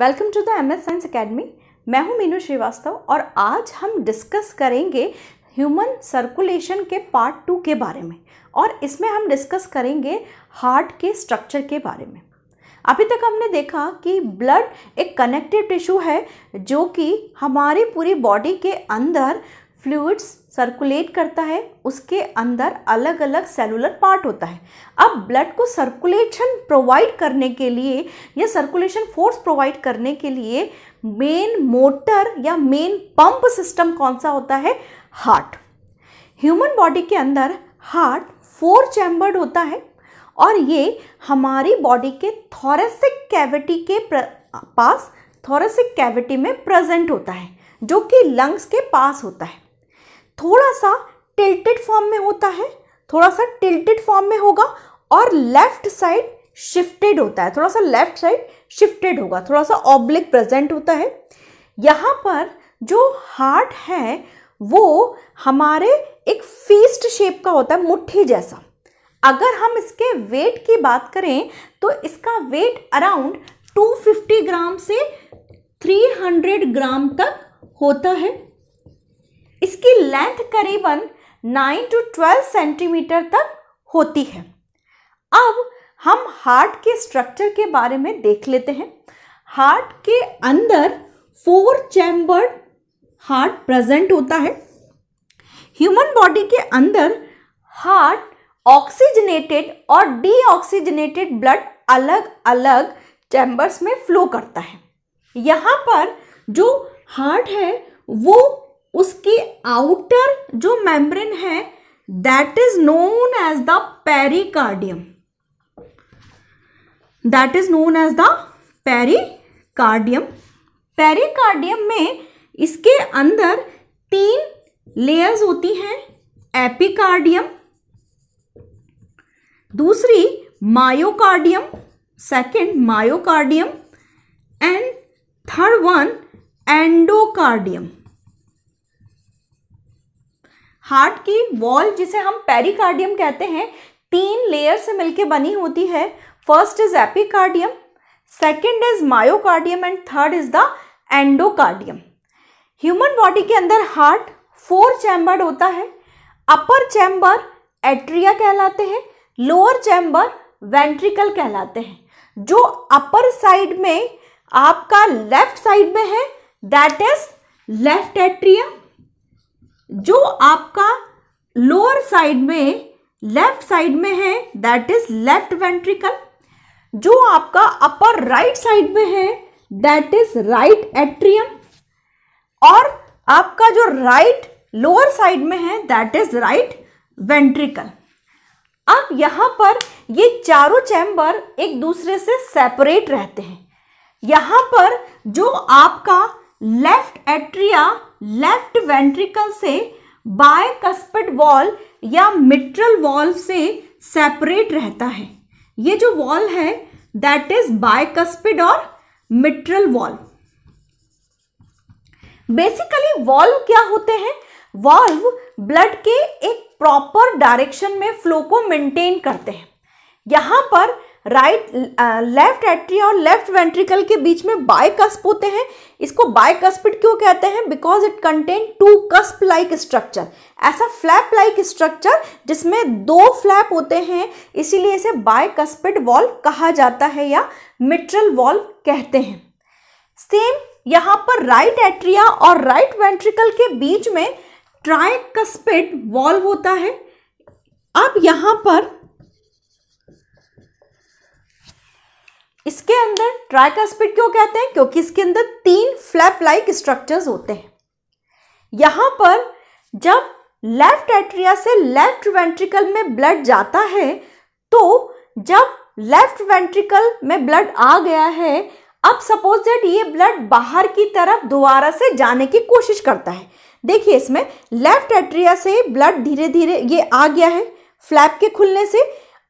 Welcome to the M S science academy मैं हूं मीनू श्रीवास्तव और आज हम डिस्कस करेंगे ह्यूमन सर्कुलेशन के पार्ट टू के बारे में और इसमें हम डिस्कस करेंगे हार्ट के स्ट्रक्चर के बारे में अभी तक हमने देखा कि ब्लड एक कनेक्टिव टिश्यू है जो कि हमारी पूरी बॉडी के अंदर फ्लूड्स सर्कुलेट करता है उसके अंदर अलग अलग सेलुलर पार्ट होता है अब ब्लड को सर्कुलेशन प्रोवाइड करने के लिए या सर्कुलेशन फोर्स प्रोवाइड करने के लिए मेन मोटर या मेन पंप सिस्टम कौन सा होता है हार्ट ह्यूमन बॉडी के अंदर हार्ट फोर चैम्बर्ड होता है और ये हमारी बॉडी के थॉरेसिक कैविटी के पास थॉरेसिक कैविटी में प्रेजेंट होता है जो कि लंग्स के पास होता है थोड़ा सा टिल्टेड फॉर्म में होता है थोड़ा सा टिल्टेड फॉर्म में होगा और लेफ्ट साइड शिफ्टेड होता है थोड़ा सा लेफ्ट साइड शिफ्टेड होगा थोड़ा सा ऑब्लिक प्रेजेंट होता है यहाँ पर जो हार्ट है वो हमारे एक फीस्ट शेप का होता है मुट्ठी जैसा अगर हम इसके वेट की बात करें तो इसका वेट अराउंड 250 ग्राम से 300 ग्राम तक होता है इसकी लेंथ करीबन 9 टू 12 सेंटीमीटर तक होती है अब हम हार्ट के स्ट्रक्चर के बारे में देख लेते हैं हार्ट के अंदर फोर चैम्बर्ड हार्ट प्रेजेंट होता है ह्यूमन बॉडी के अंदर हार्ट ऑक्सीजनेटेड और डीऑक्सीजनेटेड ब्लड अलग अलग चैम्बर्स में फ्लो करता है यहाँ पर जो हार्ट है वो उसकी आउटर जो मेम्ब्रेन है that is known as the pericardium that is known as the pericardium pericardium में इसके अंदर तीन लेयर्स होती हैं एपिकार्डियम दूसरी myocardium second myocardium and third one endocardium heart की वॉल जिसे हम पेरिकार्डियम कहते हैं तीन लेयर से मिलकर बनी होती है first is epicardium second is myocardium and third is the endocardium human body के अंदर हार्ट फोर चैम्बर्ड होता है अपर चैम्बर एट्रिया कहलाते हैं लोअर चैम्बर वेंट्रिकल कहलाते हैं जो अपर साइड में आपका लेफ्ट साइड में है दैट इज लेफ्ट एट्रिया जो आपका लोअर साइड में लेफ्ट साइड में है दैट इज लेफ्ट वेंट्रिकल जो आपका अपर राइट साइड में है दैट इज राइट एट्रियम और आपका जो राइट लोअर साइड में है दैट इज राइट वेंट्रिकल अब यहाँ पर ये चारों चैम्बर एक दूसरे से सेपरेट रहते हैं यहाँ पर जो आपका लेफ्ट एट्रिया लेफ्ट वेंट्रिकल से बायकस्पट वॉल या मिट्रल वॉल से सेपरेट रहता है ये जो वॉल है दैट इज कस्पिड और मिट्रल वॉल्व बेसिकली वॉल्व क्या होते हैं वॉल्व ब्लड के एक प्रॉपर डायरेक्शन में फ्लो को मेंटेन करते हैं यहां पर राइट लेफ्ट एट्रिया और लेफ्ट वेंट्रिकल के बीच में बाय कस्प होते हैं इसको बाय कस्पिट क्यों कहते हैं because it contain two cusp like structure ऐसा फ्लैप लाइक स्ट्रक्चर जिसमें दो फ्लैप होते हैं इसीलिए इसे बाय कस्पिड वॉल कहा जाता है या मिट्रल वॉल कहते हैं सेम यहाँ पर राइट एट्रिया और राइट वेंट्रिकल के बीच में ट्राइकस्पिड वॉल्व होता है अब यहाँ पर इसके अंदर ट्राइकास्पिड क्यों कहते हैं क्योंकि इसके अंदर तीन फ्लैप लाइक स्ट्रक्चर्स होते हैं यहां पर जब लेफ्ट एट्रिया से लेफ्ट वेंट्रिकल में ब्लड जाता है तो जब लेफ्ट वेंट्रिकल में ब्लड आ गया है अब सपोज दैट ये ब्लड बाहर की तरफ दोबारा से जाने की कोशिश करता है देखिए इसमें लेफ्ट एट्रिया से ब्लड धीरे धीरे ये आ गया है फ्लैप के खुलने से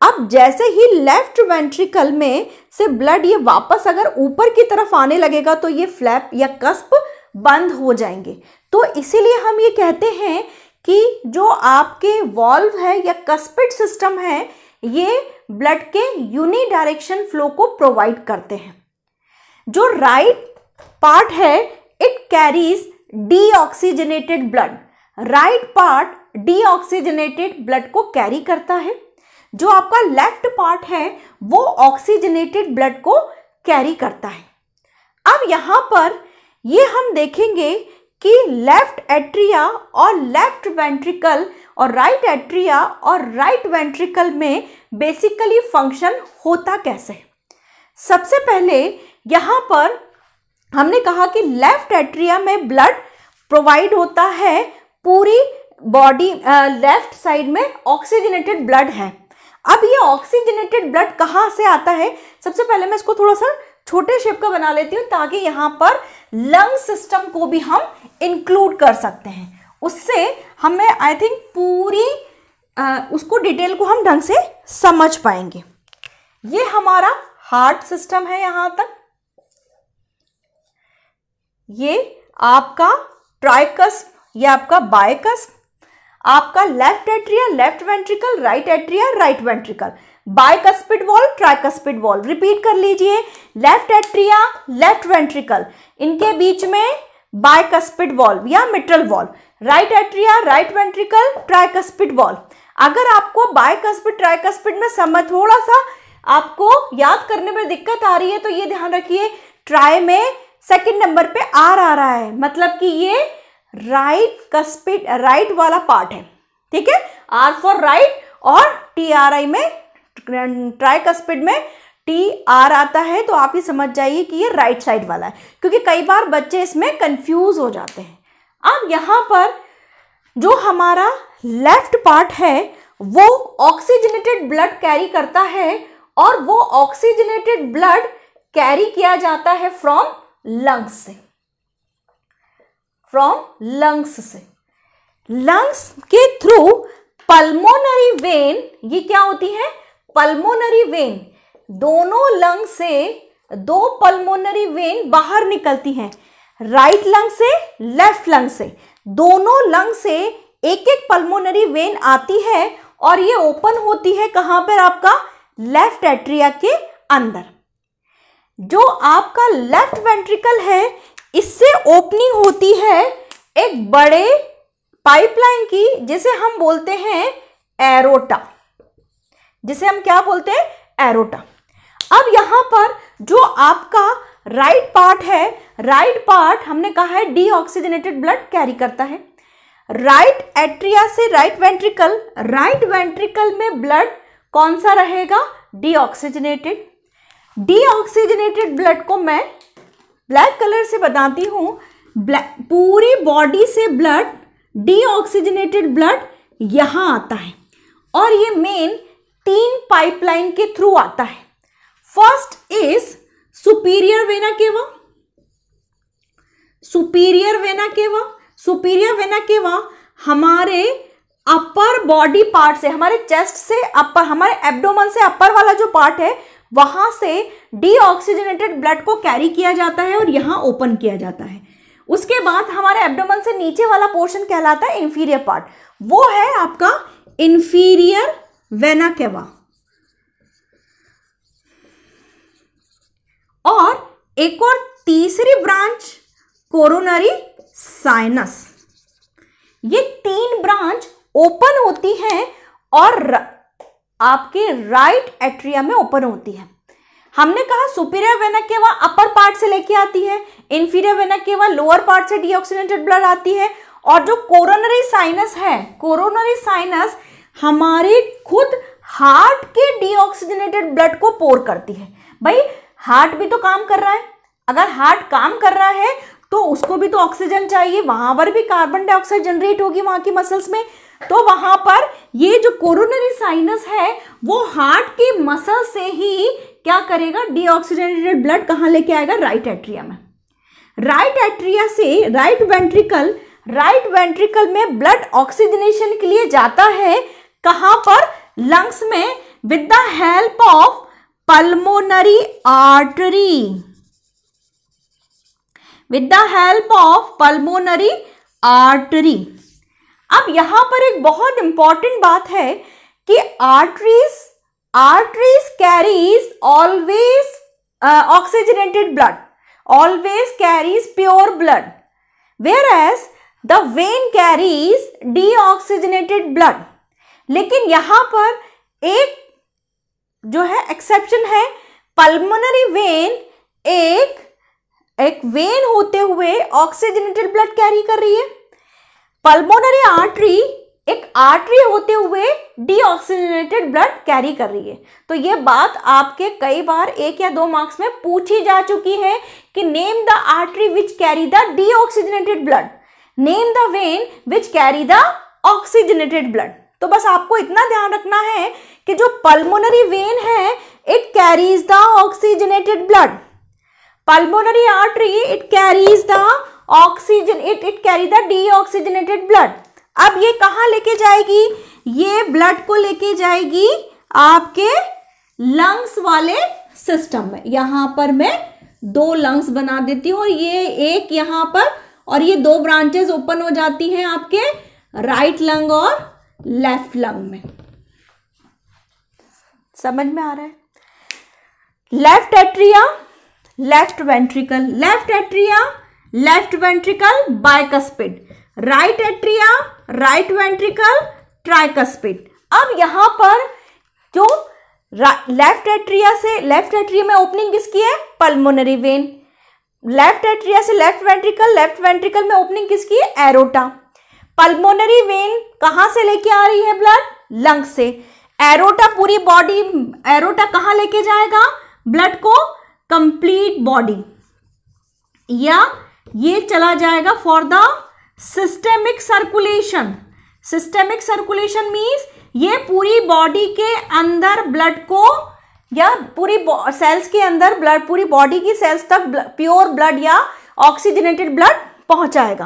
अब जैसे ही लेफ्ट वेंट्रिकल में से ब्लड ये वापस अगर ऊपर की तरफ आने लगेगा तो ये फ्लैप या कस्प बंद हो जाएंगे तो इसीलिए हम ये कहते हैं कि जो आपके वॉल्व है या कस्पिड सिस्टम है ये ब्लड के यूनि डायरेक्शन फ्लो को प्रोवाइड करते हैं जो राइट पार्ट है it carries deoxygenated blood right part deoxygenated blood को कैरी करता है जो आपका लेफ्ट पार्ट है वो ऑक्सीजनेटेड ब्लड को कैरी करता है अब यहाँ पर ये हम देखेंगे कि लेफ्ट एट्रिया और लेफ्ट वेंट्रिकल और राइट right एट्रिया और राइट right वेंट्रिकल में बेसिकली फंक्शन होता कैसे है सबसे पहले यहाँ पर हमने कहा कि लेफ्ट एट्रिया में ब्लड प्रोवाइड होता है पूरी बॉडी लेफ्ट साइड में ऑक्सीजनेटेड ब्लड है अब ये ऑक्सीजनेटेड ब्लड कहाँ से आता है सबसे पहले मैं इसको थोड़ा सा छोटे शेप का बना लेती हूँ ताकि यहाँ पर लंग सिस्टम को भी हम इंक्लूड कर सकते हैं उससे हमें आई थिंक पूरी आ, उसको डिटेल को हम ढंग से समझ पाएंगे ये हमारा हार्ट सिस्टम है यहां तक ये आपका ट्राइकस्प या आपका बायकस्प आपका left atria left ventricle right atria right ventricle bicuspid valve tricuspid valve repeat कर लीजिए लेफ्ट एट्रिया लेफ्ट वेंट्रिकल इनके बीच में बाइकस्पिड वॉल या mitral valve right atria right ventricle tricuspid valve अगर आपको बाइकस्पिड ट्राइकस्पिड में समझ थोड़ा सा आपको याद करने में दिक्कत आ रही है तो ये ध्यान रखिए ट्राई में सेकेंड नंबर पे आर आ रहा है मतलब कि ये राइट कस्पिड राइट वाला पार्ट है ठीक है आर फॉर राइट और टी आर आई में ट्राई कस्पिड में टी आर आता है तो आप ये समझ जाइए कि ये राइट साइड वाला है क्योंकि कई बार बच्चे इसमें कंफ्यूज हो जाते हैं अब यहाँ पर जो हमारा लेफ्ट पार्ट है वो ऑक्सीजनेटेड ब्लड कैरी करता है और वो ऑक्सीजनेटेड ब्लड कैरी किया जाता है फ्रॉम लंग्स से फ्रॉम लंग्स से लंग्स के थ्रू पल्मोनरी वेन ये क्या होती है पल्मोनरी वेन दोनों लंग से दो पल्मोनरी वेन बाहर निकलती हैं राइट लंग से लेफ्ट लंग से दोनों लंग से एक एक पल्मोनरी वेन आती है और ये ओपन होती है कहां पर आपका लेफ्ट एट्रिया के अंदर जो आपका लेफ्ट वेंट्रिकल है इससे ओपनिंग होती है एक बड़े पाइपलाइन की जिसे हम बोलते हैं एरोटा जिसे हम क्या बोलते हैं एरोटा अब यहां पर जो आपका राइट right पार्ट है राइट right पार्ट हमने कहा है डीऑक्सीजनेटेड ब्लड कैरी करता है राइट right एट्रिया से राइट वेंट्रिकल राइट वेंट्रिकल में ब्लड कौन सा रहेगा डीऑक्सीजनेटेड डीऑक्सीजनेटेड ब्लड को मैं ब्लैक कलर से बताती हूँ ब्लैक पूरी बॉडी से ब्लड डीऑक्सीजनेटेड ब्लड यहाँ आता है और ये मेन तीन पाइपलाइन के थ्रू आता है first is superior vena cava superior vena cava superior vena cava हमारे अपर बॉडी पार्ट से हमारे चेस्ट से अपर हमारे एब्डोमन से अपर वाला जो पार्ट है वहां से डीऑक्सीजनेटेड ब्लड को कैरी किया जाता है और यहाँ ओपन किया जाता है उसके बाद हमारे एब्डोमन से नीचे वाला पोर्शन कहलाता है इंफीरियर पार्ट वो है आपका इंफीरियर वेना और एक और तीसरी ब्रांच कोरोनरी साइनस ये तीन ब्रांच ओपन होती हैं और आपके राइट एट्रिया में ओपन होती है हमने कहा superior vena cava upper part से लेके आती है inferior vena cava lower part से डीऑक्सीडेटेड ब्लड आती है और जो कोरोनरी साइनस है कोरोनरी साइनस हमारे खुद हार्ट के डीऑक्सीजनेटेड ब्लड को पोर करती है भाई हार्ट भी तो काम कर रहा है अगर हार्ट काम कर रहा है तो उसको भी तो ऑक्सीजन चाहिए वहां पर भी कार्बन डाइऑक्साइड जनरेट होगी वहां की मसल्स में तो वहां पर ये जो कोरोनरी साइनस है वो हार्ट के मसल से ही क्या करेगा डीऑक्सीजनेटेड ब्लड कहाँ लेके आएगा राइट एट्रिया में राइट एट्रिया से राइट वेंट्रिकल राइट वेंट्रिकल में ब्लड ऑक्सीजनेशन के लिए जाता है कहाँ पर लंग्स में with the help of pulmonary artery with the help of pulmonary artery अब यहाँ पर एक बहुत इंपॉर्टेंट बात है कि arteries arteries carries always oxygenated blood always carries pure blood whereas the vein carries deoxygenated blood लेकिन यहां पर एक जो है एक्सेप्शन है पल्मोनरी वेन एक एक वेन होते हुए ऑक्सीजनेटेड ब्लड कैरी कर रही है पल्मोनरी आर्टरी एक आर्टरी होते हुए डीऑक्सीजनेटेड ब्लड कैरी कर रही है तो ये बात आपके कई बार एक या दो मार्क्स में पूछी जा चुकी है कि name the artery which carry the deoxygenated blood name the vein which carry the oxygenated blood तो बस आपको इतना ध्यान रखना है कि जो पल्मोनरी वेन है it carries the oxygenated blood pulmonary artery it carries the oxygen it it carry the deoxygenated blood अब ये कहाँ लेके जाएगी ये ब्लड को लेके जाएगी आपके लंग्स वाले सिस्टम में यहां पर मैं दो लंग्स बना देती हूँ और ये एक यहां पर और ये दो ब्रांचेस ओपन हो जाती हैं आपके राइट लंग और लेफ्ट लंग में समझ में आ रहा है left atria left ventricle left atria left ventricle bicuspid right atria right ventricle tricuspid अब यहां पर जो लेफ्ट एट्रिया से लेफ्ट एट्रिया में ओपनिंग किसकी है पल्मोनरी वेन लेफ्ट एट्रिया से लेफ्ट वेंट्रिकल लेफ्ट वेंट्रिकल में ओपनिंग किसकी है एरोटा पल्मोनरी वेन कहाँ से लेके आ रही है ब्लड लंग से एरोटा पूरी बॉडी एरोटा कहां लेके जाएगा ब्लड को कंप्लीट बॉडी या ये चला जाएगा for the systemic circulation systemic circulation means ये पूरी बॉडी के अंदर ब्लड को या पूरी सेल्स के अंदर ब्लड पूरी बॉडी की सेल्स तक प्योर ब्लड या ऑक्सीजनेटेड ब्लड पहुंचाएगा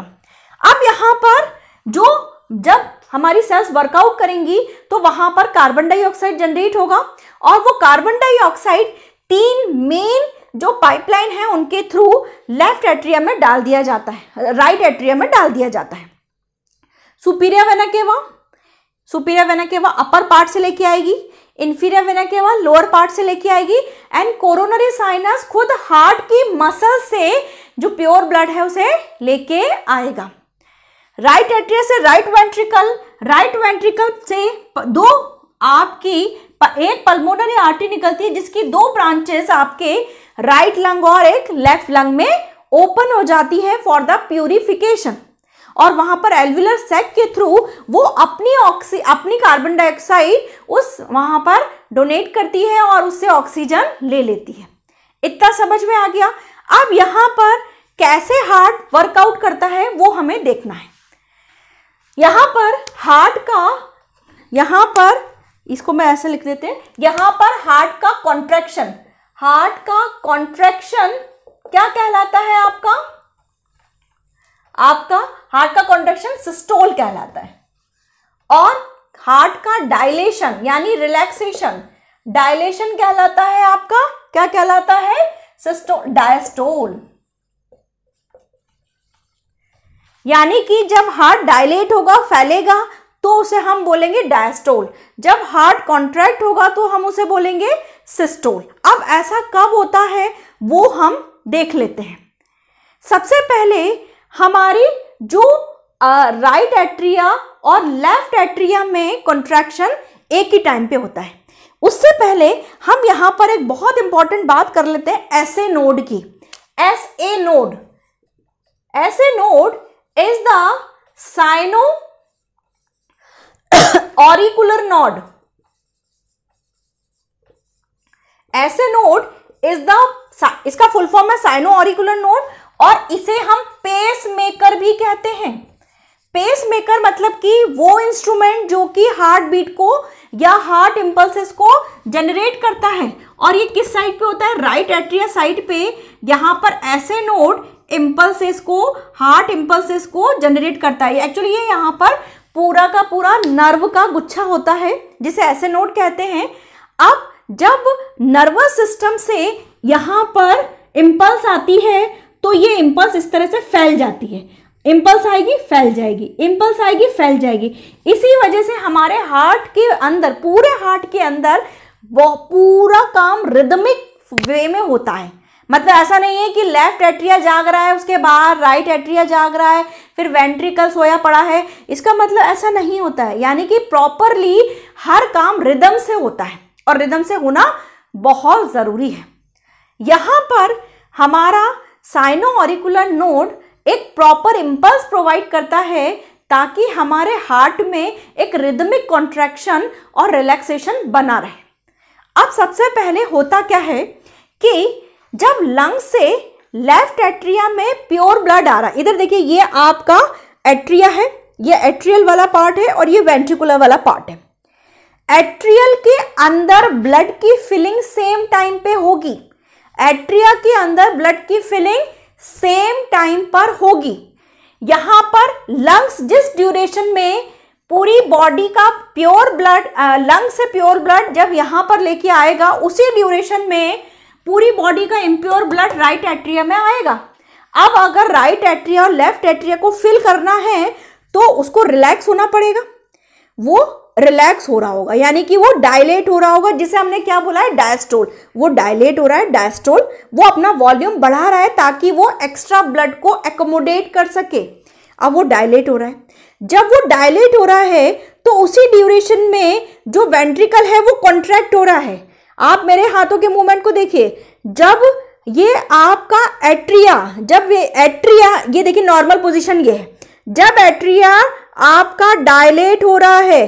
अब यहां पर जो जब हमारी सेल्स वर्कआउट करेंगी तो वहां पर कार्बन डाइऑक्साइड जनरेट होगा और वो कार्बन डाइऑक्साइड तीन मेन जो पाइपलाइन है उनके थ्रू लेफ्ट एट्रियम में डाल दिया जाता है राइट एट्रियम में डाल दिया जाता है superior vena cava superior vena cava upper part से लेके आएगी inferior vena cava lower part से लेके आएगी एंड कोरोनरी साइनस खुद हार्ट की मसल से जो प्योर ब्लड है उसे लेके आएगा राइट एट्रिया से राइट वेंट्रिकल राइट वेंट्रिकल से दो आपकी एक पल्मोनरी आर्टरी निकलती है जिसकी दो ब्रांचेस आपके राइट लंग और एक लेफ्ट लंग में ओपन हो जाती है फॉर द प्यूरिफिकेशन और वहां पर एल्विलर सेक के थ्रू वो अपनी ऑक्सी अपनी कार्बन डाइऑक्साइड उस वहां पर डोनेट करती है और उससे ऑक्सीजन ले लेती है इतना समझ में आ गया अब यहां पर कैसे हार्ट वर्कआउट करता है वो हमें देखना है यहां पर हार्ट का यहां पर इसको मैं ऐसे लिख देते हैं यहां पर हार्ट का कॉन्ट्रेक्शन हार्ट का कॉन्ट्रेक्शन क्या कहलाता है आपका आपका हार्ट का कॉन्ट्रेक्शन सिस्टोल कहलाता है और हार्ट का डायलेशन यानी रिलैक्सेशन डायलेशन कहलाता है आपका क्या कहलाता है सिस्टो डायस्टोल यानी कि जब हार्ट डायलेट होगा फैलेगा तो उसे हम बोलेंगे डायस्टोल जब हार्ट कॉन्ट्रैक्ट होगा तो हम उसे बोलेंगे सिस्टोल अब ऐसा कब होता है वो हम देख लेते हैं सबसे पहले हमारी जो राइट एट्रिया और लेफ्ट एट्रिया में कॉन्ट्रैक्शन एक ही टाइम पे होता है उससे पहले हम यहां पर एक बहुत इंपॉर्टेंट बात कर लेते हैं एस ए नोड की S A node S A node is the sino auricular node S A node is the इसका फुल फॉर्म है साइनो ऑरिकुलर नोड और इसे हम पेस मेकर भी कहते हैं पेस मेकर मतलब कि वो इंस्ट्रूमेंट जो कि हार्ट बीट को या हार्ट इंपल्सिस को जनरेट करता है और ये किस साइड पे होता है राइट एट्रिया साइड पे यहां पर ऐसे नोड इंपल्सिस को हार्ट इंपल्सिस को जनरेट करता है एक्चुअली ये यहां पर पूरा का पूरा नर्व का गुच्छा होता है जिसे ऐसे नोट कहते हैं अब जब नर्वस सिस्टम से यहाँ पर इम्पल्स आती है तो ये इम्पल्स इस तरह से फैल जाती है इम्पल्स आएगी फैल जाएगी इम्पल्स आएगी फैल जाएगी इसी वजह से हमारे हार्ट के अंदर पूरे हार्ट के अंदर वो पूरा काम रिदमिक वे में होता है मतलब ऐसा नहीं है कि लेफ्ट एट्रिया जाग रहा है उसके बाद राइट एट्रिया जाग रहा है फिर वेंट्रिकल सोया पड़ा है इसका मतलब ऐसा नहीं होता है यानी कि प्रॉपरली हर काम रिदम से होता है और रिदम से होना बहुत ज़रूरी है यहाँ पर हमारा साइनो ऑरिकुलर नोड एक प्रॉपर इम्पल्स प्रोवाइड करता है ताकि हमारे हार्ट में एक रिदमिक कॉन्ट्रैक्शन और रिलैक्सेशन बना रहे अब सबसे पहले होता क्या है कि जब लंग से लेफ्ट एट्रिया में प्योर ब्लड आ रहा है इधर देखिए ये आपका एट्रिया है ये एट्रियल वाला पार्ट है और ये वेंट्रिकुलर वाला पार्ट है एट्रियल के अंदर ब्लड की फिलिंग सेम टाइम पे होगी एट्रिया के अंदर ब्लड की फिलिंग सेम टाइम पर होगी यहाँ पर लंग्स जिस ड्यूरेशन में पूरी बॉडी का प्योर ब्लड लंग से प्योर ब्लड जब यहाँ पर लेके आएगा उसी ड्यूरेशन में पूरी बॉडी का इम्प्योर ब्लड राइट एट्रिया में आएगा अब अगर राइट एट्रिया और लेफ्ट एट्रिया को फिल करना है तो उसको रिलैक्स होना पड़ेगा वो रिलैक्स हो रहा होगा यानी कि वो डायलेट हो रहा होगा जिसे हमने क्या बोला है डायस्टोल वो डायलेट हो रहा है डायस्टोल वो अपना वॉल्यूम बढ़ा रहा है ताकि वो एक्स्ट्रा ब्लड को एकोमोडेट कर सके अब वो डायलेट हो रहा है जब वो डायलेट हो रहा है तो उसी ड्यूरेशन में जो वेंट्रिकल है वो कॉन्ट्रैक्ट हो रहा है आप मेरे हाथों के मूवमेंट को देखिए जब ये आपका एट्रिया जब ये एट्रिया ये देखिए नॉर्मल पोजिशन ये है जब एट्रिया आपका डायलेट हो रहा है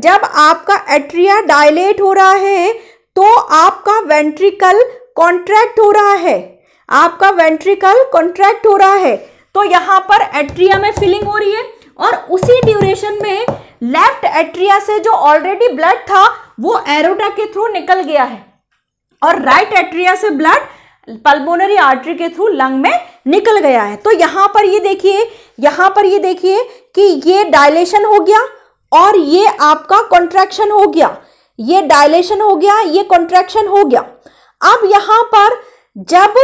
जब आपका एट्रिया डायलेट हो रहा है तो आपका वेंट्रिकल कॉन्ट्रैक्ट हो रहा है आपका वेंट्रिकल कॉन्ट्रैक्ट हो रहा है तो यहाँ पर एट्रिया में फिलिंग हो रही है और उसी ड्यूरेशन में लेफ्ट एट्रिया से जो ऑलरेडी ब्लड था वो एरोटा के थ्रू निकल गया है और राइट एट्रिया से ब्लड पल्मोनरी आर्टरी के थ्रू लंग में निकल गया है तो यहां पर ये देखिए यहां पर ये देखिए कि ये डायलेशन हो गया और ये आपका कॉन्ट्रैक्शन हो गया ये डायलेशन हो गया ये कॉन्ट्रैक्शन हो गया अब यहां पर जब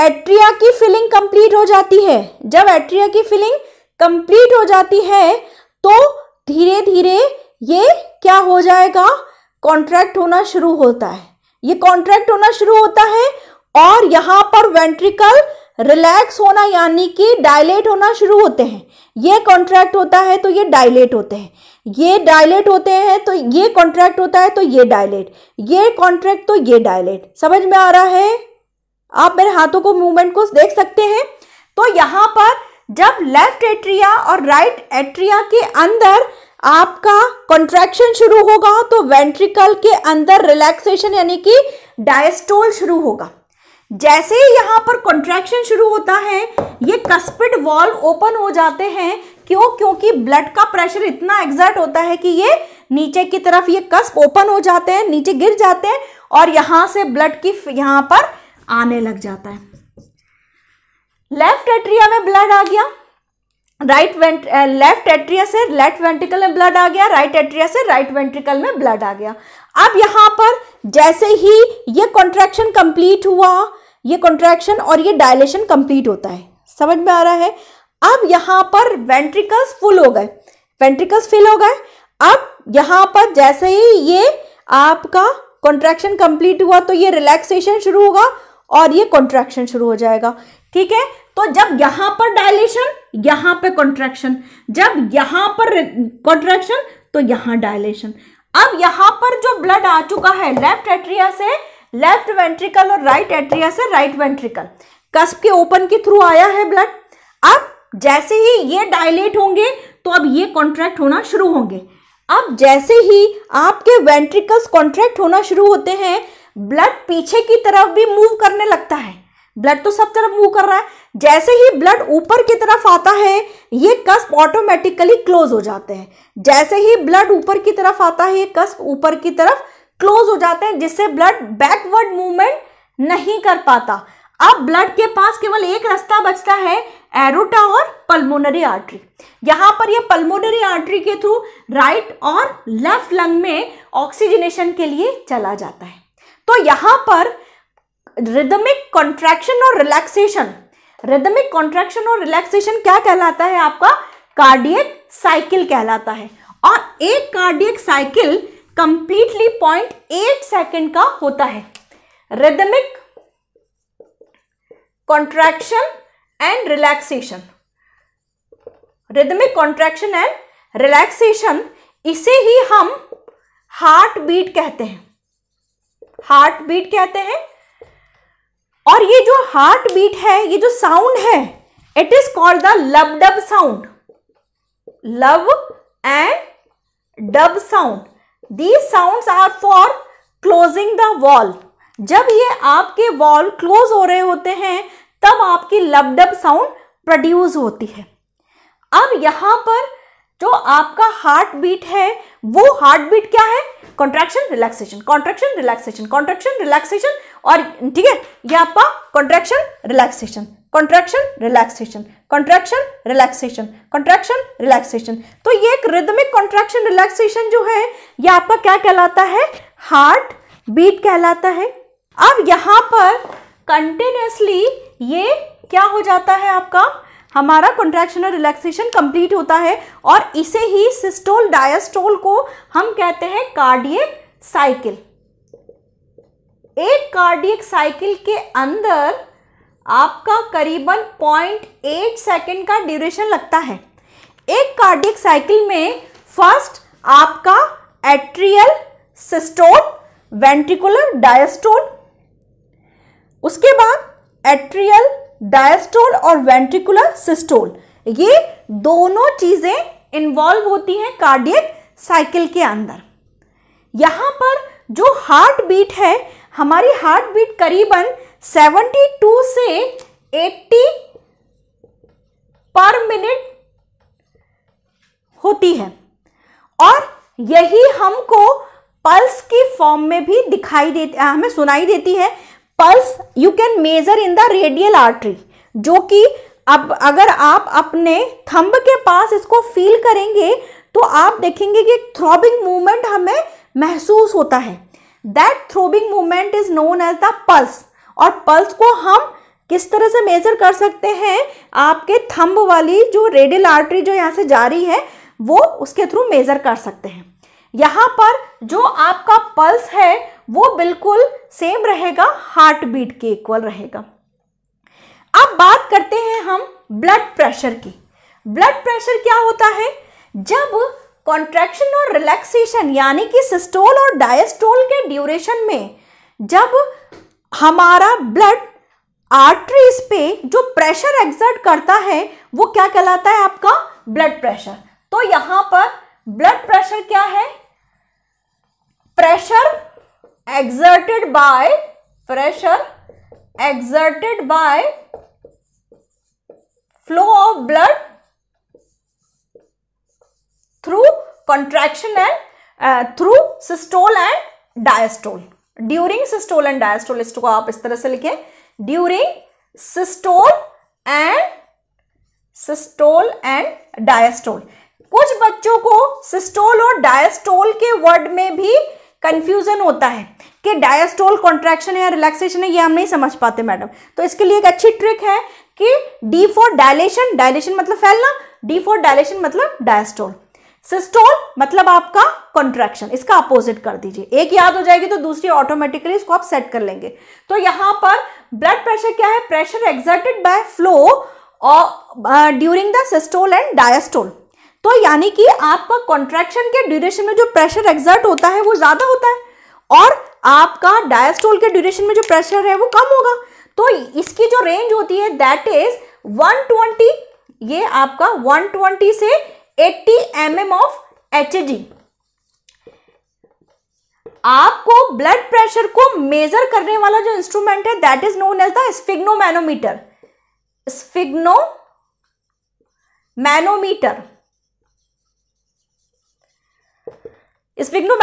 एट्रिया की फिलिंग कंप्लीट हो जाती है जब एट्रिया की फिलिंग कंप्लीट हो जाती है तो धीरे धीरे ये क्या हो जाएगा कॉन्ट्रैक्ट होना शुरू होता है ये कॉन्ट्रैक्ट होना शुरू होता है और यहाँ पर वेंट्रिकल रिलैक्स होना यानी कि डायलेट होना शुरू होते हैं ये कॉन्ट्रैक्ट होता है तो ये डायलेट होते हैं ये डायलेट होते हैं तो ये कॉन्ट्रैक्ट होता है तो ये डायलेट ये कॉन्ट्रैक्ट तो ये डायलेट समझ में आ रहा है आप मेरे हाथों को मूवमेंट को देख सकते हैं तो यहाँ पर जब लेफ्ट एट्रिया और राइट एट्रिया के अंदर आपका कॉन्ट्रैक्शन शुरू होगा तो वेंट्रिकल के अंदर रिलैक्सेशन यानी कि डायस्टोल शुरू होगा जैसे ही यहाँ पर कॉन्ट्रैक्शन शुरू होता है ये कस्पिड वॉल्व ओपन हो जाते हैं क्यों क्योंकि ब्लड का प्रेशर इतना एग्जर्ट होता है कि ये नीचे की तरफ ये कस्प ओपन हो जाते हैं नीचे गिर जाते हैं और यहाँ से ब्लड की यहाँ पर आने लग जाता है लेफ्ट एट्रिया में ब्लड आ गया राइट वेंट लेफ्ट एट्रिया से लेफ्ट वेंट्रिकल में ब्लड आ गया राइट एट्रिया से राइट वेंट्रिकल में ब्लड आ गया अब यहां पर जैसे ही ये कॉन्ट्रैक्शन कंप्लीट हुआ ये कॉन्ट्रैक्शन और ये डायलेशन कंप्लीट होता है समझ में आ रहा है अब यहां पर वेंट्रिकल्स फुल हो गए वेंट्रिकल्स फिल हो गए अब यहां पर जैसे ही ये आपका कॉन्ट्रैक्शन कंप्लीट हुआ तो ये रिलैक्सेशन शुरू होगा और ये कॉन्ट्रैक्शन शुरू हो जाएगा ठीक है तो जब यहां पर डायलेशन यहां पे कॉन्ट्रेक्शन जब यहां पर कॉन्ट्रैक्शन तो यहां डायलेशन अब यहां पर जो ब्लड आ चुका है लेफ्ट एट्रिया से लेफ्ट वेंट्रिकल और राइट एट्रिया से राइट वेंट्रिकल कस्प के ओपन के थ्रू आया है ब्लड अब जैसे ही ये डायलेट होंगे तो अब ये कॉन्ट्रैक्ट होना शुरू होंगे अब जैसे ही आपके वेंट्रिकल्स कॉन्ट्रैक्ट होना शुरू होते हैं ब्लड पीछे की तरफ भी मूव करने लगता है ब्लड तो सब तरफ मूव कर रहा है जैसे ही ब्लड ऊपर की तरफ आता है ये कस्प ऑटोमेटिकली क्लोज हो जाते हैं जैसे ही ब्लड ऊपर की तरफ आता है ये कस्प ऊपर की तरफ क्लोज हो जाते हैं जिससे ब्लड बैकवर्ड मूवमेंट नहीं कर पाता अब ब्लड के पास केवल एक रास्ता बचता है एरोटा और पल्मोनरी आर्टरी यहाँ पर ये पल्मोनरी आर्टरी के थ्रू राइट और लेफ्ट लंग में ऑक्सीजनेशन के लिए चला जाता है तो यहाँ पर रिदमिक कॉन्ट्रैक्शन और रिलैक्सेशन रिदमिक कॉन्ट्रैक्शन और रिलैक्सेशन क्या कहलाता है आपका कार्डियक साइकिल कहलाता है और एक cardiac cycle completely point eight second का होता है rhythmic contraction and relaxation rhythmic contraction and relaxation इसे ही हम हार्ट बीट कहते हैं हार्ट बीट कहते हैं और ये जो हार्ट बीट है ये जो साउंड है it is called the lub dub sound lub and dub sound these sound are for closing the valve जब ये आपके वॉल क्लोज हो रहे होते हैं तब आपकी लबडब साउंड प्रोड्यूस होती है अब यहां पर जो आपका हार्ट बीट है वो हार्ट बीट क्या है contraction relaxation contraction relaxation contraction relaxation और ठीक है ये आपका contraction relaxation contraction relaxation contraction relaxation contraction relaxation तो ये एक रिदमिक कॉन्ट्रेक्शन रिलैक्सेशन जो है ये आपका क्या कहलाता है हार्ट बीट कहलाता है अब यहां पर कंटिन्यूसली ये क्या हो जाता है आपका हमारा कॉन्ट्रैक्शन और रिलैक्सेशन कंप्लीट होता है और इसे ही सिस्टोल डायस्टोल को हम कहते हैं कार्डियक साइकिल एक कार्डियक साइकिल के अंदर आपका करीबन 0.8 सेकेंड का ड्यूरेशन लगता है एक कार्डियक साइकिल में फर्स्ट आपका एट्रियल सिस्टोल वेंट्रिकुलर डायस्टोल उसके बाद एट्रियल डायस्टोल और वेंट्रिकुलर सिस्टोल ये दोनों चीज़ें इन्वॉल्व होती हैं कार्डियक साइकिल के अंदर यहां पर जो हार्ट बीट है हमारी हार्ट बीट करीबन 72 से 80 पर मिनट होती है और यही हमको पल्स की फॉर्म में भी दिखाई देती हमें सुनाई देती है pulse you can measure in the radial artery जो कि अब अगर आप अपने थंब के पास इसको फील करेंगे तो आप देखेंगे कि थ्रॉबिंग मूवमेंट हमें महसूस होता है that throbbing movement is known as the pulse और पल्स को हम किस तरह से मेजर कर सकते हैं आपके थंब वाली जो रेडियल आर्टरी जो यहाँ से जा रही है वो उसके थ्रू मेजर कर सकते हैं यहाँ पर जो आपका पल्स है वो बिल्कुल सेम रहेगा हार्ट बीट के इक्वल रहेगा अब बात करते हैं हम ब्लड प्रेशर की ब्लड प्रेशर क्या होता है जब कॉन्ट्रैक्शन और रिलैक्सेशन यानी कि सिस्टोल और डायस्टोल के ड्यूरेशन में जब हमारा ब्लड आर्टरीज पे जो प्रेशर एग्जर्ट करता है वो क्या कहलाता है आपका ब्लड प्रेशर तो यहां पर ब्लड प्रेशर क्या है pressure exerted by pressure exerted by flow of blood through contraction and uh, through systole and diastole. During systole and diastole इसको आप इस तरह से लिखें during systole and systole and diastole कुछ बच्चों को सिस्टोल और डायस्टोल के वर्ड में भी कंफ्यूजन होता है कि डायस्टोल कॉन्ट्रैक्शन है या रिलैक्सेशन है ये हम नहीं समझ पाते मैडम तो इसके लिए एक अच्छी ट्रिक है कि डी फॉर डायलेशन डायलेशन मतलब फैलना डी फॉर डायलेशन मतलब डायस्टोल सिस्टोल मतलब आपका कॉन्ट्रैक्शन इसका अपोजिट कर दीजिए एक याद हो जाएगी तो दूसरी ऑटोमेटिकली इसको आप सेट कर लेंगे तो यहां पर ब्लड प्रेशर क्या है pressure exerted by flow during the systole and diastole तो यानी कि आपका कॉन्ट्रैक्शन के ड्यूरेशन में जो प्रेशर एग्जर्ट होता है वो ज़्यादा होता है और आपका डायस्टोल के ड्यूरेशन में जो प्रेशर है वो कम होगा तो इसकी जो रेंज होती है दैट इज 120 ये आपका 120 से eighty M M of H आपको ब्लड प्रेशर को मेजर करने वाला जो इंस्ट्रूमेंट है that is known as the manometer sphygmomanometer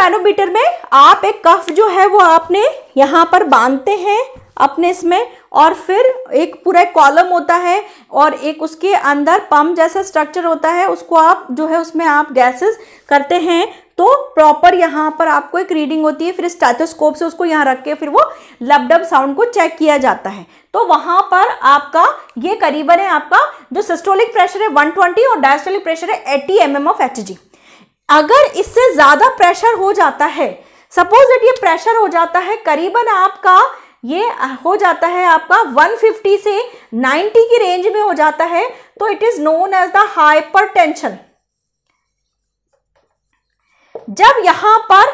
manometer में आप एक कफ जो है वो आपने यहां पर बांधते हैं अपने इसमें और फिर एक पूरा कॉलम होता है और एक उसके अंदर पम्प जैसा स्ट्रक्चर होता है उसको आप जो है उसमें आप गैसेस करते हैं तो प्रॉपर यहाँ पर आपको एक रीडिंग होती है फिर स्टैथोस्कोप से उसको यहाँ रख के फिर वो लबडब साउंड को चेक किया जाता है तो वहाँ पर आपका ये करीबन है आपका जो सिस्टोलिक प्रेशर है 120 और डायस्टोलिक प्रेशर है 80 एम एम ऑफ एच अगर इससे ज़्यादा प्रेशर हो जाता है सपोज दैट ये प्रेशर हो जाता है करीबन आपका ये हो जाता है आपका 150 से 90 की रेंज में हो जाता है तो it is known as the tension जब यहां पर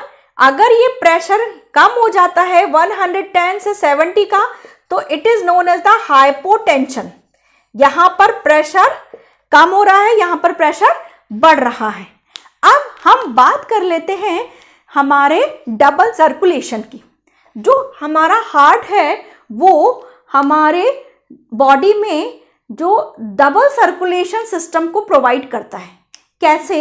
अगर ये प्रेशर कम हो जाता है 110 से 70 का तो it is known as the hypotension यहां पर प्रेशर कम हो रहा है यहां पर प्रेशर बढ़ रहा है अब हम बात कर लेते हैं हमारे डबल सर्कुलेशन की जो हमारा हार्ट है वो हमारे बॉडी में जो डबल सर्कुलेशन सिस्टम को प्रोवाइड करता है कैसे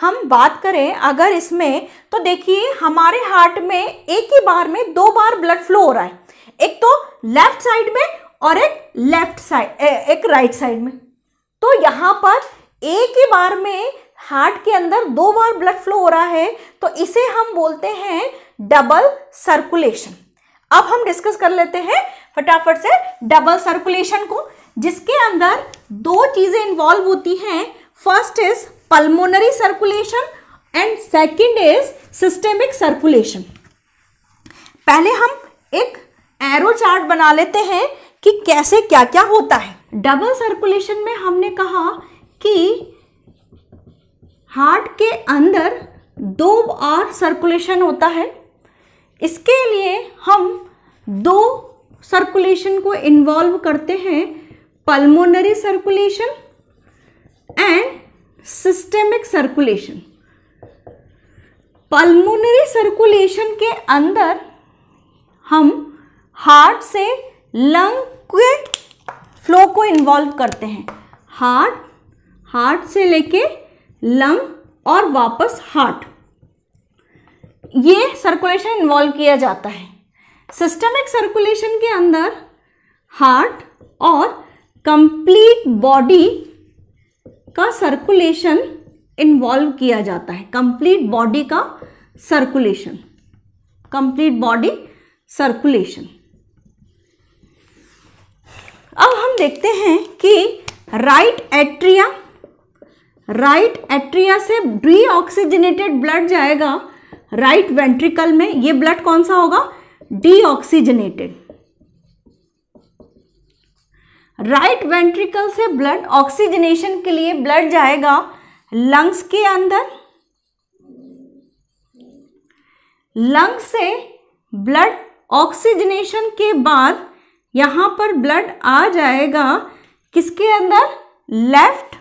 हम बात करें अगर इसमें तो देखिए हमारे हार्ट में एक ही बार में दो बार ब्लड फ्लो हो रहा है एक तो लेफ्ट साइड में और एक लेफ्ट साइड एक राइट साइड में तो यहाँ पर एक ही बार में हार्ट के अंदर दो बार ब्लड फ्लो हो रहा है तो इसे हम बोलते हैं डबल सर्कुलेशन अब हम डिस्कस कर लेते हैं फटाफट से डबल सर्कुलेशन को जिसके अंदर दो चीज़ें इन्वॉल्व होती हैं first is pulmonary circulation and second is systemic circulation पहले हम एक एरो चार्ट बना लेते हैं कि कैसे क्या क्या होता है डबल सर्कुलेशन में हमने कहा कि हार्ट के अंदर दो बार सर्कुलेशन होता है इसके लिए हम दो सर्कुलेशन को इन्वॉल्व करते हैं pulmonary circulation and systemic circulation pulmonary circulation के अंदर हम हार्ट से लंग के फ्लो को इन्वॉल्व करते हैं हार्ट हार्ट से लेके लंग और वापस हार्ट ये सर्कुलेशन इन्वॉल्व किया जाता है सिस्टमिक सर्कुलेशन के अंदर हार्ट और कंप्लीट बॉडी का सर्कुलेशन इन्वॉल्व किया जाता है कंप्लीट बॉडी का सर्कुलेशन कंप्लीट बॉडी सर्कुलेशन अब हम देखते हैं कि राइट एट्रिया राइट एट्रिया से डी ऑक्सीजनेटेड ब्लड जाएगा राइट वेंट्रिकल में ये ब्लड कौन सा होगा डीऑक्सीजनेटेड राइट वेंट्रिकल से ब्लड ऑक्सीजनेशन के लिए ब्लड जाएगा लंग्स के अंदर लंग्स से ब्लड ऑक्सीजनेशन के बाद यहां पर ब्लड आ जाएगा किसके अंदर लेफ्ट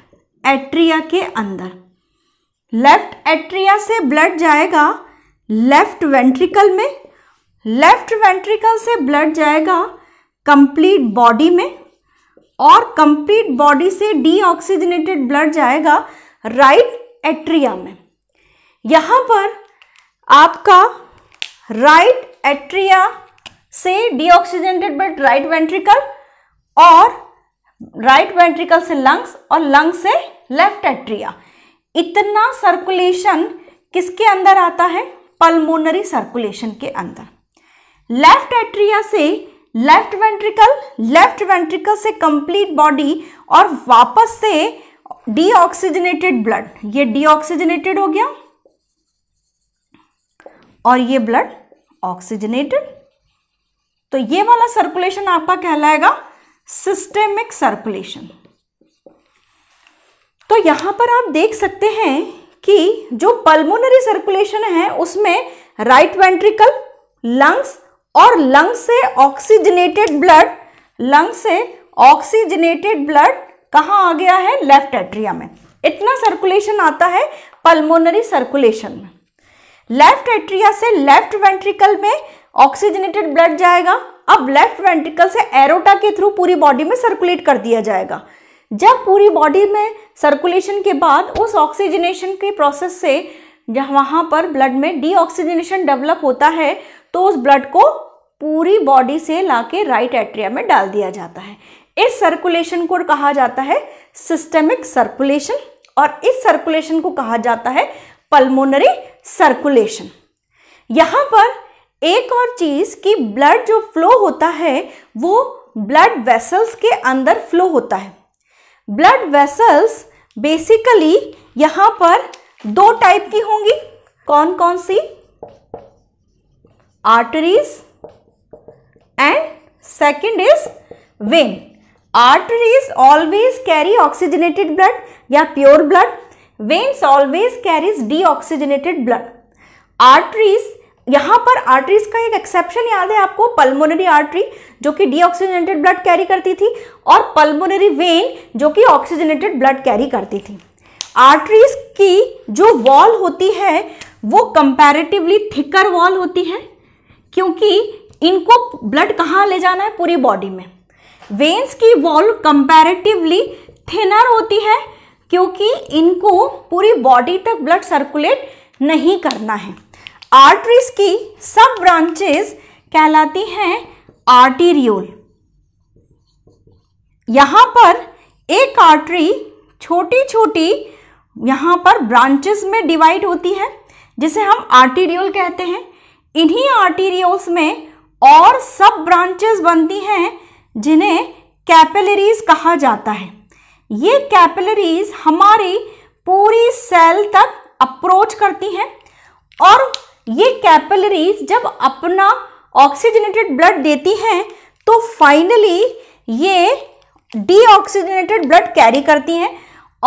एट्रिया के अंदर लेफ्ट एट्रिया से ब्लड जाएगा लेफ्ट वेंट्रिकल में लेफ्ट वेंट्रिकल से ब्लड जाएगा कंप्लीट बॉडी में और कंप्लीट बॉडी से डीऑक्सीजनेटेड ब्लड जाएगा राइट एट्रिया में यहाँ पर आपका राइट एट्रिया से डीऑक्सीजनेटेड ब्लड राइट वेंट्रिकल और राइट वेंट्रिकल से लंग्स और लंग्स से लेफ्ट एट्रिया इतना सर्कुलेशन किसके अंदर आता है पल्मोनरी सर्कुलेशन के अंदर लेफ्ट एट्रिया से लेफ्ट वेंट्रिकल लेफ्ट वेंट्रिकल से कंप्लीट बॉडी और वापस से डीऑक्सीजनेटेड ब्लड ये डीऑक्सीजनेटेड हो गया और ये ब्लड ऑक्सीजनेटेड तो ये वाला सर्कुलेशन आपका कहलाएगा सिस्टेमिक सर्कुलेशन तो यहां पर आप देख सकते हैं कि जो पल्मोनरी सर्कुलेशन है उसमें राइट वेंट्रिकल लंग्स और लंग्स से ऑक्सीजनेटेड ब्लड लंग्स से ऑक्सीजनेटेड ब्लड कहाँ आ गया है लेफ्ट एट्रिया में इतना सर्कुलेशन आता है पल्मोनरी सर्कुलेशन में लेफ्ट एट्रिया से लेफ्ट वेंट्रिकल में ऑक्सीजनेटेड ब्लड जाएगा अब लेफ्ट वेंट्रिकल से एरोटा के थ्रू पूरी बॉडी में सर्कुलेट कर दिया जाएगा जब पूरी बॉडी में सर्कुलेशन के बाद उस ऑक्सीजनेशन के प्रोसेस से जहाँ वहाँ पर ब्लड में डीऑक्सीजनेशन डेवलप होता है तो उस ब्लड को पूरी बॉडी से लाके राइट एट्रिया में डाल दिया जाता है इस सर्कुलेशन को कहा जाता है सिस्टमिक सर्कुलेशन और इस सर्कुलेशन को कहा जाता है पल्मोनरी सर्कुलेशन यहाँ पर एक और चीज़ कि ब्लड जो फ्लो होता है वो ब्लड वेसल्स के अंदर फ्लो होता है ब्लड वेसल्स बेसिकली यहां पर दो टाइप की होंगी कौन कौन सी arteries and second is vein arteries always carry oxygenated blood या pure blood veins always carries deoxygenated blood arteries यहाँ पर आर्टरीज का एक एक्सेप्शन याद है आपको पल्मोनरी आर्टरी जो कि डीऑक्सीजनेटेड ब्लड कैरी करती थी और पल्मोनरी वेन जो कि ऑक्सीजनेटेड ब्लड कैरी करती थी आर्टरीज की जो वॉल होती है वो कंपैरेटिवली थिकर वॉल होती है क्योंकि इनको ब्लड कहाँ ले जाना है पूरी बॉडी में वेन्स की वॉल कंपैरेटिवली थिनर होती है क्योंकि इनको पूरी बॉडी तक ब्लड सर्कुलेट नहीं करना है आर्टरीज की सब ब्रांचेस कहलाती हैं आर्टीरियोल यहाँ पर एक आर्टरी छोटी छोटी यहाँ पर ब्रांचेस में डिवाइड होती है जिसे हम आर्टीरियोल कहते हैं इन्हीं आर्टीरियोल्स में और सब ब्रांचेस बनती हैं जिन्हें कैपिलरीज कहा जाता है ये कैपिलरीज हमारी पूरी सेल तक अप्रोच करती हैं और ये कैपिलरीज जब अपना ऑक्सीजनेटेड ब्लड देती हैं तो फाइनली ये डीऑक्सीजनेटेड ब्लड कैरी करती हैं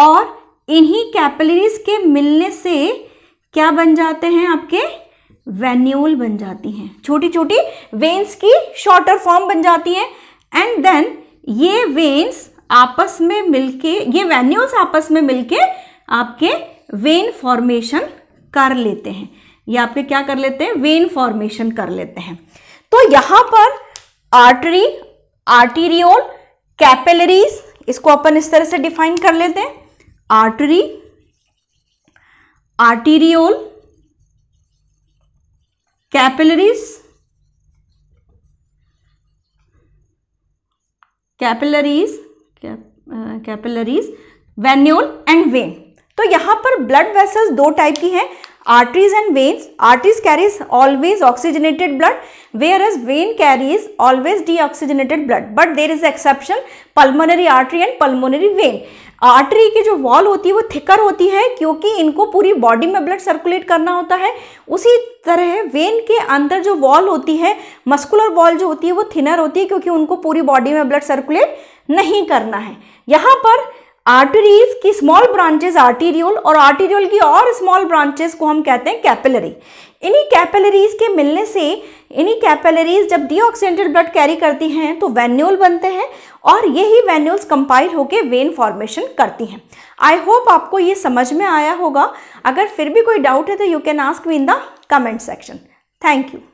और इन्हीं कैपिलरीज के मिलने से क्या बन जाते हैं आपके वेन्यूल बन जाती हैं छोटी छोटी वेन्स की शॉर्टर फॉर्म बन जाती हैं एंड देन ये वेन्स आपस में मिलके ये वेन्यूल्स आपस में मिलके आपके वेन फॉर्मेशन कर लेते हैं ये आपके क्या कर लेते हैं वेन फॉर्मेशन कर लेते हैं तो यहां पर आर्टरी आर्टीरियोल कैपेलरीज इसको अपन इस तरह से डिफाइन कर लेते हैं artery arteriole capillaries capillaries capillaries venule and vein तो यहां पर ब्लड वेसल्स दो टाइप की हैं Arteries and veins. Arteries carries always oxygenated blood whereas vein carries always deoxygenated blood. But there is exception pulmonary artery and pulmonary vein. Artery की जो wall होती है वो थिकर होती है क्योंकि इनको पूरी बॉडी में ब्लड सर्कुलेट करना होता है उसी तरह वेन के अंदर जो वॉल होती है मस्कुलर वॉल जो होती है वो थिनर होती है क्योंकि उनको पूरी बॉडी में ब्लड सर्कुलेट नहीं करना है यहाँ पर आर्टरीज की स्मॉल ब्रांचेस आर्टीरियोल और आर्टीरियोल की और स्मॉल ब्रांचेस को हम कहते हैं कैपिलरी इन्हीं कैपिलरीज के मिलने से इन्हीं कैपिलरीज जब डीऑक्सीडेंटेड ब्लड कैरी करती हैं तो वेन्यूल बनते हैं और यही वेन्यूल्स कंपाइल होकर वेन फॉर्मेशन करती हैं आई होप आपको ये समझ में आया होगा अगर फिर भी कोई डाउट है तो you can ask me in the comment section thank you